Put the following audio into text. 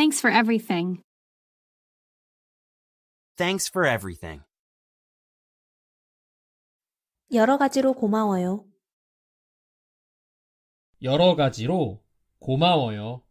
Thanks for everything. Thanks for everything. 여러 가지로 고마워요. 여러 가지로 고마워요.